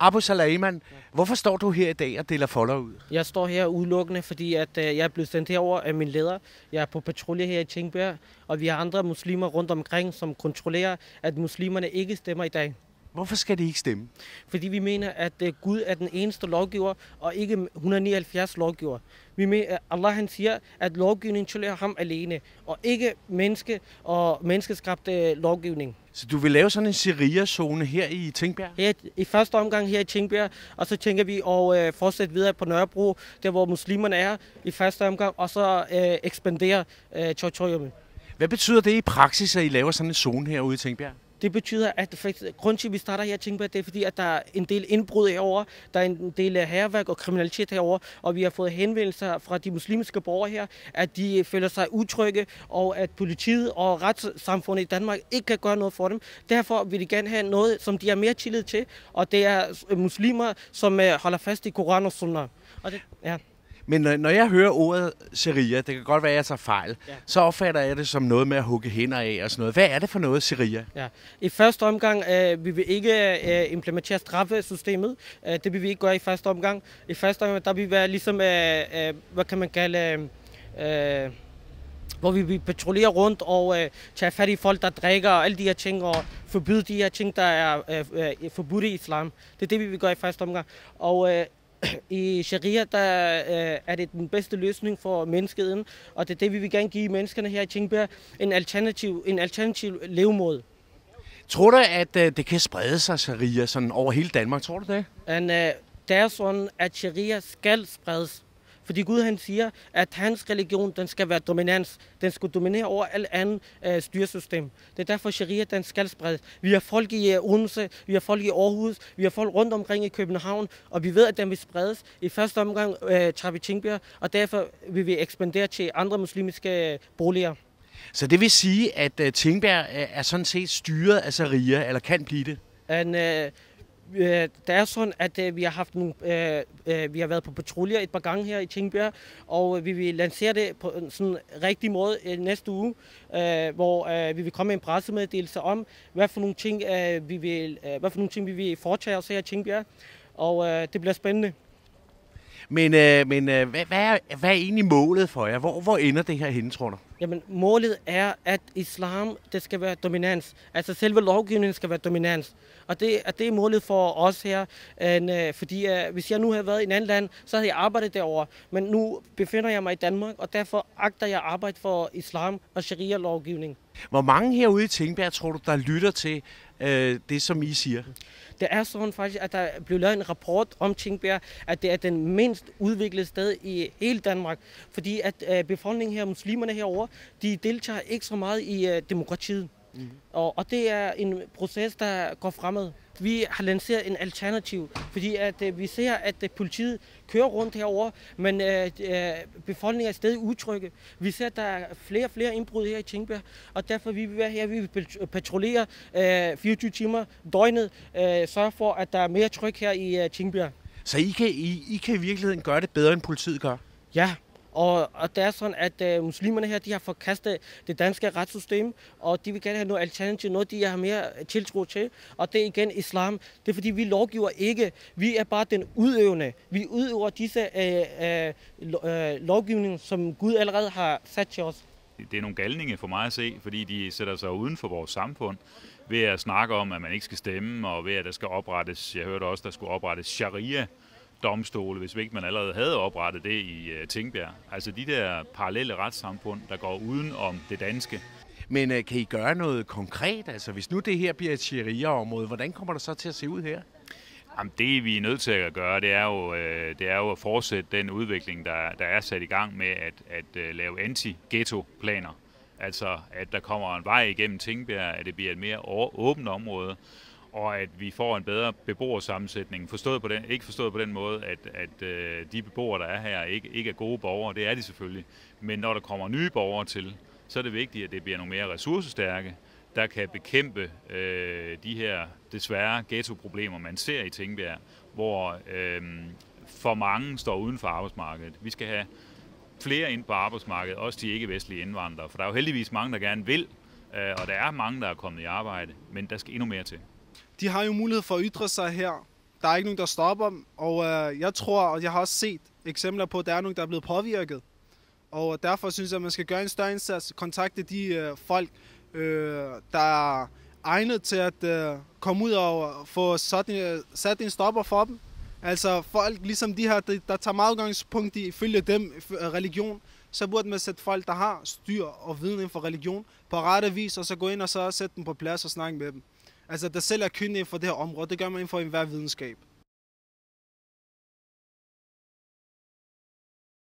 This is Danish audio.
Abu Salaiman, ja. hvorfor står du her i dag og deler folder ud? Jeg står her udelukkende, fordi at, øh, jeg er blevet sendt herover af min leder. Jeg er på patrulje her i Tingbjerg, og vi har andre muslimer rundt omkring, som kontrollerer, at muslimerne ikke stemmer i dag. Hvorfor skal det ikke stemme? Fordi vi mener, at øh, Gud er den eneste lovgiver, og ikke 179 lovgiver. Vi mener, øh, Allah han siger, at lovgivningen tilhører ham alene, og ikke menneske og menneskeskabt øh, lovgivning. Så du vil lave sådan en sharia-zone her i Tingbjerg? Ja, i første omgang her i Tingbjerg, og så tænker vi at fortsætte videre på Nørrebro, der hvor muslimerne er i første omgang, og så ekspandere øh, territoriet. Hvad betyder det i praksis, at I laver sådan en zone herude i Tingbjerg? Det betyder, at faktisk, til, at vi starter her tænker Tingbjerg, det er fordi, at der er en del indbrud herover, der er en del herværk og kriminalitet herover, og vi har fået henvendelser fra de muslimske borgere her, at de føler sig utrygge, og at politiet og retssamfundet i Danmark ikke kan gøre noget for dem. Derfor vil de gerne have noget, som de har mere tillid til, og det er muslimer, som øh, holder fast i Koran og Sunnah. Og det, ja. Men når, når jeg hører ordet seria, det kan godt være, at jeg tager fejl, ja. så opfatter jeg det som noget med at hugge hænder af og sådan noget. Hvad er det for noget seria? Ja. I første omgang, øh, vi vil ikke øh, implementere straffesystemet. Øh, det vil vi ikke gøre i første omgang. I første omgang, der vil vi være ligesom, øh, øh, hvad kan man kalde... Øh, øh hvor vi patruljerer rundt og øh, tager fat i folk, der drikker og alle de her ting, og forbyder de her ting, der er øh, øh, forbudt i islam. Det er det, vi vil gøre i første omgang. Og øh, i sharia, der øh, er det den bedste løsning for menneskeheden, og det er det, vi vil gerne give menneskerne her i Tingbjerg, en alternativ, en alternativ levemåde. Tror du, at øh, det kan sprede sig, sharia, sådan over hele Danmark? Tror du det? And, øh, det er sådan, at sharia skal spredes fordi Gud han siger, at hans religion den skal være dominans. Den skal dominere over alt andet øh, styresystem. Det er derfor sharia den skal spredes. Vi har folk i Odense, vi har folk i Aarhus, vi har folk rundt omkring i København, og vi ved, at den vil spredes i første omgang øh, Trabi og derfor vil vi ekspandere til andre muslimske øh, boliger. Så det vil sige, at uh, er sådan set styret af sharia, eller kan blive det? And, uh, øh, Øh, det er sådan, at øh, vi har haft nogle, øh, vi har været på patruljer et par gange her i Tingbjerg, og vi vil lancere det på en sådan rigtig måde næste uge, hvor vi vil komme med en pressemeddelelse om, hvad for nogle ting, vi, vil, hvad for nogle ting vi vil foretage os her i Tingbjerg, og det bliver spændende. Men, øh, men øh, hvad, hvad, er, hvad er egentlig målet for jer? Hvor, hvor ender det her henne, tror du? Jamen, målet er, at islam, det skal være dominans. Altså, selve lovgivningen skal være dominans. Og det, og det er målet for os her, øh, fordi øh, hvis jeg nu havde været i et andet land, så havde jeg arbejdet derovre. Men nu befinder jeg mig i Danmark, og derfor agter jeg arbejde for islam og sharia-lovgivning. Hvor mange herude i Tingbjerg tror du, der lytter til øh, det, som I siger? Det er sådan faktisk, at der blev lavet en rapport om Tingbjerg, at det er den mindst udviklede sted i hele Danmark. Fordi at øh, befolkningen her, muslimerne herovre, de deltager ikke så meget i øh, demokratiet. Mm. Og, og det er en proces, der går fremad. Vi har lanceret en alternativ, fordi at, at øh, vi ser, at øh, politiet kører rundt herover, men at, øh, at befolkningen er stadig utrygge. Vi ser, at der er flere og flere indbrud her i Tingbjerg, og derfor vi vil være her. Vi vil patrullere uh, 24 timer døgnet, uh, sørge for, at der er mere tryk her i uh, Tingbjerg. Så I kan, I, I kan i virkeligheden gøre det bedre, end politiet gør? Ja, og, og det er sådan, at øh, muslimerne her, de har forkastet det danske retssystem, og de vil gerne have noget alternativ, noget de har mere tiltro til, og det er igen islam. Det er fordi, vi lovgiver ikke, vi er bare den udøvende. Vi udøver disse øh, øh, øh lovgivninger, som Gud allerede har sat til os. Det er nogle galninge for mig at se, fordi de sætter sig uden for vores samfund ved at snakke om, at man ikke skal stemme, og ved at der skal oprettes, jeg hørte også, der skulle oprettes sharia, domstole, hvis ikke man allerede havde oprettet det i uh, Tingbjerg. Altså de der parallelle retssamfund, der går uden om det danske. Men uh, kan I gøre noget konkret? Altså hvis nu det her bliver et sharia-område, hvordan kommer det så til at se ud her? Jamen, det vi er nødt til at gøre, det er jo, uh, det er jo at fortsætte den udvikling, der, der er sat i gang med at, at uh, lave anti-ghetto-planer. Altså, at der kommer en vej igennem Tingbjerg, at det bliver et mere åbent område, og at vi får en bedre beboersammensætning. Forstået på den, ikke forstået på den måde, at, at øh, de beboere, der er her, ikke, ikke er gode borgere. Det er de selvfølgelig. Men når der kommer nye borgere til, så er det vigtigt, at det bliver nogle mere ressourcestærke, der kan bekæmpe øh, de her desværre ghettoproblemer, man ser i Tingbjerg, hvor øh, for mange står uden for arbejdsmarkedet. Vi skal have flere ind på arbejdsmarkedet, også de ikke-vestlige indvandrere, for der er jo heldigvis mange, der gerne vil, øh, og der er mange, der er kommet i arbejde, men der skal endnu mere til de har jo mulighed for at ytre sig her. Der er ikke nogen, der stopper dem, og øh, jeg tror, og jeg har også set eksempler på, at der er nogen, der er blevet påvirket. Og øh, derfor synes jeg, at man skal gøre en større indsats, kontakte de øh, folk, øh, der er egnet til at øh, komme ud og få sådan, sat en stopper for dem. Altså folk ligesom de her, der, der tager meget udgangspunkt i, følge dem øh, religion, så burde man sætte folk, der har styr og viden inden for religion, på rette vis, og så gå ind og så sætte dem på plads og snakke med dem altså, der selv er kun inden for det her område. Det gør man inden for enhver videnskab.